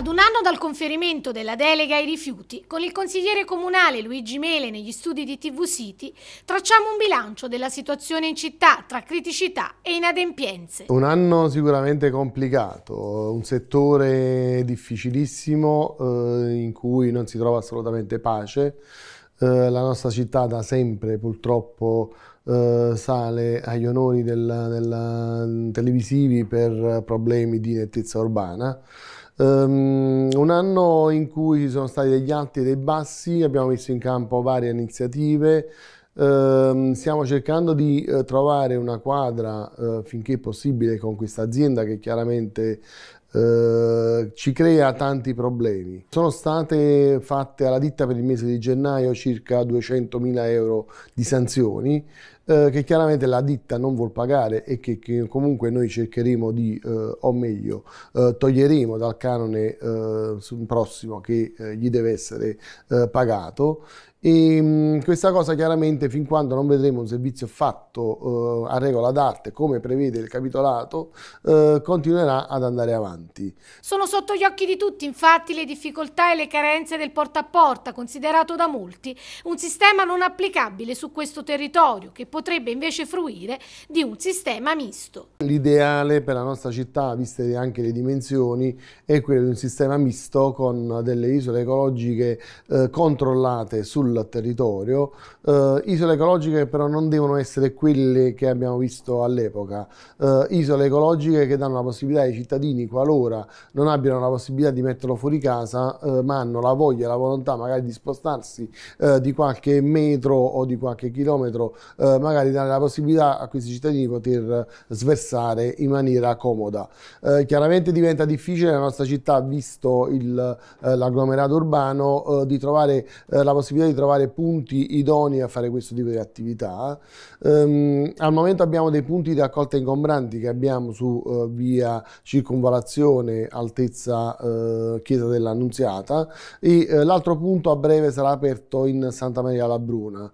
Ad un anno dal conferimento della delega ai rifiuti, con il consigliere comunale Luigi Mele negli studi di TV City, tracciamo un bilancio della situazione in città tra criticità e inadempienze. Un anno sicuramente complicato, un settore difficilissimo eh, in cui non si trova assolutamente pace. Eh, la nostra città da sempre purtroppo eh, sale agli onori del, del, mm, televisivi per problemi di nettezza urbana. Um, un anno in cui ci sono stati degli alti e dei bassi, abbiamo messo in campo varie iniziative, Uh, stiamo cercando di uh, trovare una quadra uh, finché possibile con questa azienda che chiaramente eh, ci crea tanti problemi. Sono state fatte alla ditta per il mese di gennaio circa 200.000 euro di sanzioni eh, che chiaramente la ditta non vuol pagare e che, che comunque noi cercheremo di, eh, o meglio, eh, toglieremo dal canone eh, prossimo che eh, gli deve essere pagato e ehm, questa cosa chiaramente fin quando non vedremo un servizio fatto eh, a regola d'arte come prevede il capitolato eh, continuerà ad andare avanti. Sono sotto gli occhi di tutti infatti le difficoltà e le carenze del porta a porta considerato da molti un sistema non applicabile su questo territorio che potrebbe potrebbe invece fruire di un sistema misto. L'ideale per la nostra città, viste anche le dimensioni, è quello di un sistema misto con delle isole ecologiche eh, controllate sul territorio, eh, isole ecologiche che però non devono essere quelle che abbiamo visto all'epoca, eh, isole ecologiche che danno la possibilità ai cittadini, qualora non abbiano la possibilità di metterlo fuori casa, eh, ma hanno la voglia, la volontà magari di spostarsi eh, di qualche metro o di qualche chilometro eh, magari dare la possibilità a questi cittadini di poter sversare in maniera comoda. Eh, chiaramente diventa difficile nella nostra città, visto eh, l'agglomerato urbano, eh, di trovare eh, la possibilità di trovare punti idonei a fare questo tipo di attività. Um, al momento abbiamo dei punti di raccolta ingombranti che abbiamo su uh, via Circonvalazione, altezza uh, Chiesa dell'Annunziata e uh, l'altro punto a breve sarà aperto in Santa Maria la Bruna.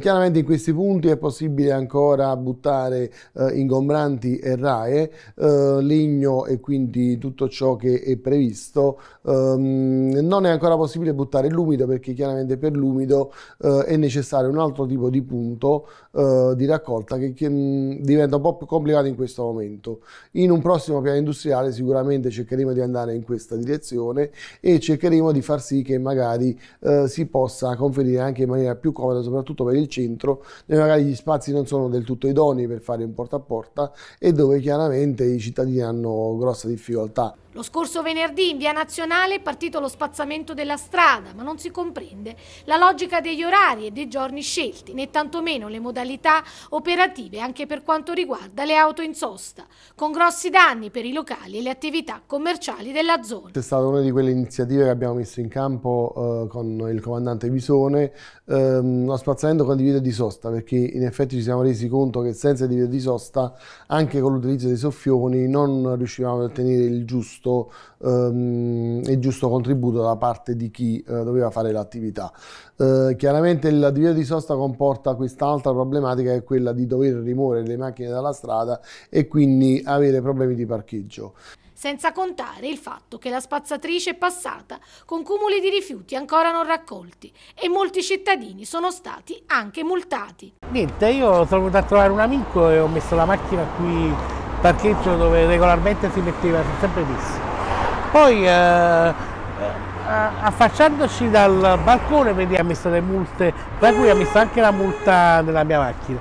chiaramente in questi punti è possibile ancora buttare eh, ingombranti e rae, eh, legno e quindi tutto ciò che è previsto. Um, non è ancora possibile buttare l'umido perché chiaramente per l'umido eh, è necessario un altro tipo di punto eh, di raccolta che, che mh, mm, diventa un po' più complicato in questo momento. In un prossimo piano industriale sicuramente cercheremo di andare in questa direzione e cercheremo di far sì che magari eh, si possa conferire anche in maniera più comoda, soprattutto per il centro, magari gli spazi non sono del tutto idonei per fare un porta a porta e dove chiaramente i cittadini hanno grossa difficoltà. Lo scorso venerdì in via nazionale è partito lo spazzamento della strada, ma non si comprende la logica degli orari e dei giorni scelti, né tantomeno le modalità operative anche per quanto riguarda le auto in sosta, con grossi danni per i locali e le attività commerciali della zona. È stata una di quelle iniziative che abbiamo messo in campo eh, con il comandante Visone, ehm, uno spazzamento con il divieto di sosta, perché in effetti ci siamo resi conto che senza il divieto di sosta, anche con l'utilizzo dei soffioni, non riuscivamo ad ottenere il giusto giusto, ehm, il giusto contributo da parte di chi eh, doveva fare l'attività. Eh, chiaramente divieto di sosta comporta quest'altra problematica che è quella di dover rimuovere le macchine dalla strada e quindi avere problemi di parcheggio senza contare il fatto che la spazzatrice è passata con cumuli di rifiuti ancora non raccolti e molti cittadini sono stati anche multati. Niente, io sono venuto a trovare un amico e ho messo la macchina qui parcheggio dove regolarmente si metteva sempre fisso. Poi eh, eh, affacciandoci dal balcone vediamo messo le multe, tra cui ha messo anche la multa della mia macchina,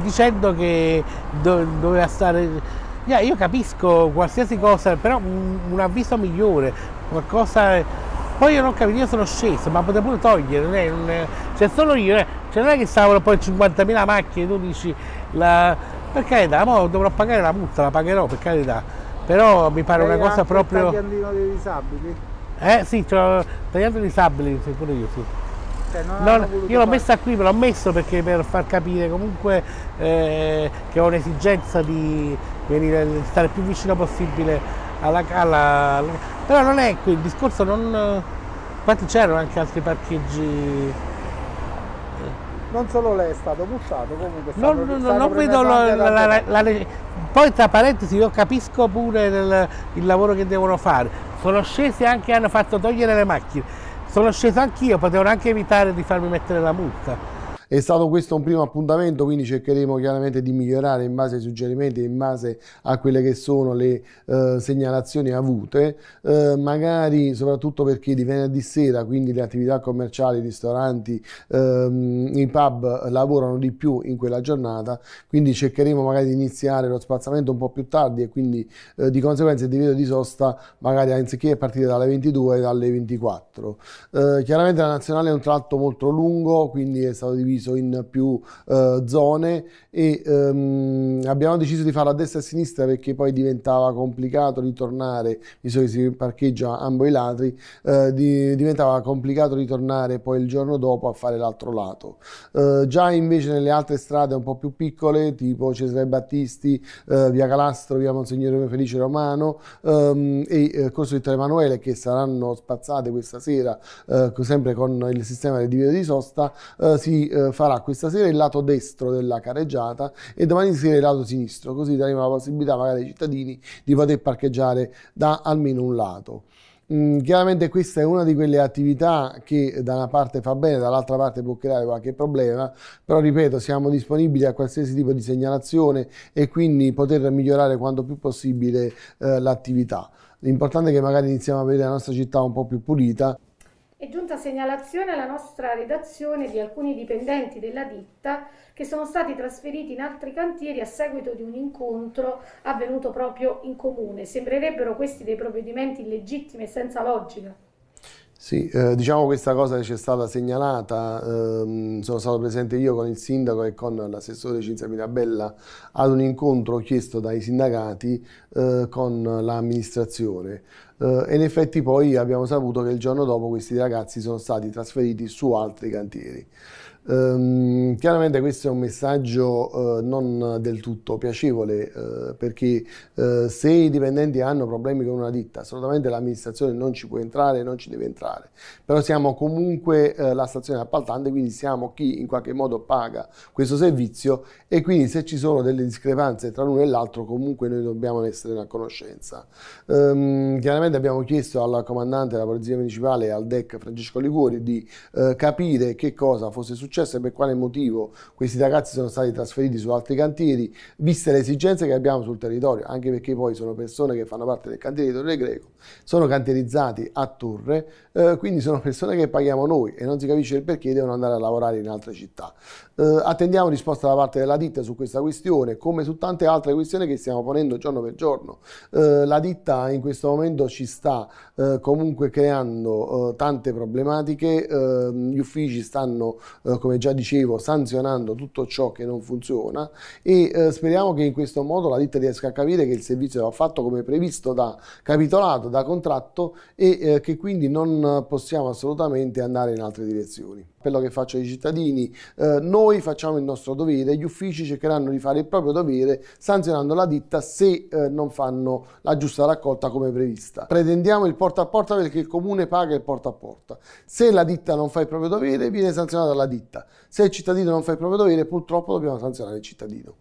dicendo che doveva stare... Io capisco qualsiasi cosa, però un, avviso migliore, qualcosa poi io non capivo, io sono sceso, ma potevo pure togliere, c'è cioè solo io, eh, cioè non è che stavano poi 50.000 macchine, tu dici la, per carità, mo dovrò pagare la multa, la pagherò per carità. Però mi pare Lei una cosa proprio. Il tagliandino dei disabili? Eh sì, cioè, tagliando i disabili, pure io sì. Cioè, non, io l'ho messa qui, me l'ho messo perché per far capire comunque eh, che ho un'esigenza di venire, stare più vicino possibile alla, alla, Però non è qui, il discorso non... Infatti c'erano anche altri parcheggi non solo lei è stato buttato comunque no, stanno, no, stanno non vedo la, la, la, poi tra parentesi io capisco pure il, il, lavoro che devono fare sono scesi anche hanno fatto togliere le macchine sono sceso anch'io potevano anche evitare di farmi mettere la multa è stato questo un primo appuntamento, quindi cercheremo chiaramente di migliorare in base ai suggerimenti, in base a quelle che sono le eh, segnalazioni avute, eh, magari soprattutto perché di venerdì sera, quindi le attività commerciali, i ristoranti, ehm, i pub lavorano di più in quella giornata, quindi cercheremo magari di iniziare lo spazzamento un po' più tardi e quindi eh, di conseguenza il divieto di sosta magari anziché partire dalle 22 e dalle 24. Eh, chiaramente la nazionale è un tratto molto lungo, quindi è stato diviso diviso in più eh, zone e ehm, abbiamo deciso di farlo a destra e a sinistra perché poi diventava complicato ritornare, visto che si parcheggia ambo i ladri, eh, di, diventava complicato ritornare poi il giorno dopo a fare l'altro lato. Eh, già invece nelle altre strade un po' più piccole, tipo Cesare Battisti, eh, via Calastro, via Monsignore Felice Romano ehm, e eh, Corso Vittorio Emanuele che saranno spazzate questa sera eh, sempre con il sistema del divieto di sosta, si farà questa sera il lato destro della careggiata e domani sera il lato sinistro, così daremo la possibilità magari ai cittadini di poter parcheggiare da almeno un lato. Mm, chiaramente questa è una di quelle attività che da una parte fa bene, dall'altra parte può creare qualche problema, però ripeto, siamo disponibili a qualsiasi tipo di segnalazione e quindi poter migliorare quanto più possibile eh, l'attività. L'importante è che magari iniziamo a vedere la nostra città un po' più pulita è giunta segnalazione alla nostra redazione di alcuni dipendenti della ditta che sono stati trasferiti in altri cantieri a seguito di un incontro avvenuto proprio in comune. Sembrerebbero questi dei provvedimenti illegittimi e senza logica. Sì, eh, diciamo questa cosa ci è stata segnalata, eh, sono stato presente io con il sindaco e con l'assessore Cinzia Mirabella ad un incontro chiesto dai sindacati eh, con l'amministrazione. Eh, e in effetti poi abbiamo saputo che il giorno dopo questi ragazzi sono stati trasferiti su altri cantieri. Um, chiaramente questo è un messaggio uh, non del tutto piacevole uh, perché uh, se i dipendenti hanno problemi con una ditta assolutamente l'amministrazione non ci può entrare, non ci deve entrare, però siamo comunque la stazione appaltante quindi siamo chi in qualche modo paga questo servizio e quindi se ci sono delle discrepanze tra l'uno e l'altro comunque noi dobbiamo essere a conoscenza. Um, chiaramente abbiamo chiesto al comandante della Polizia Municipale e al DEC Francesco Liguori di capire che cosa fosse successo successo e per quale motivo questi ragazzi sono stati trasferiti su altri cantieri, viste le esigenze che abbiamo sul territorio, anche perché poi sono persone che fanno parte del cantiere di Torre Greco, sono cantierizzati a Torre, eh, quindi sono persone che paghiamo noi e non si capisce il perché devono andare a lavorare in altre città. Eh, attendiamo risposta da parte della ditta su questa questione, come su tante altre questioni che stiamo ponendo giorno per giorno. Eh, la ditta in questo momento ci sta eh, comunque creando eh, tante problematiche, eh, gli uffici stanno eh, come già dicevo, sanzionando tutto ciò che non funziona e eh, speriamo che in questo modo la ditta riesca a capire che il servizio va fatto come previsto da capitolato, da contratto e eh, che quindi non possiamo assolutamente andare in altre direzioni appello che faccio ai cittadini, eh, noi facciamo il nostro dovere, gli uffici cercheranno di fare il proprio dovere sanzionando la ditta se eh, non fanno la giusta raccolta come prevista. Pretendiamo il porta a porta perché il comune paga il porta a porta. Se la ditta non fa il proprio dovere viene sanzionata la ditta, se il cittadino non fa il proprio dovere purtroppo dobbiamo sanzionare il cittadino.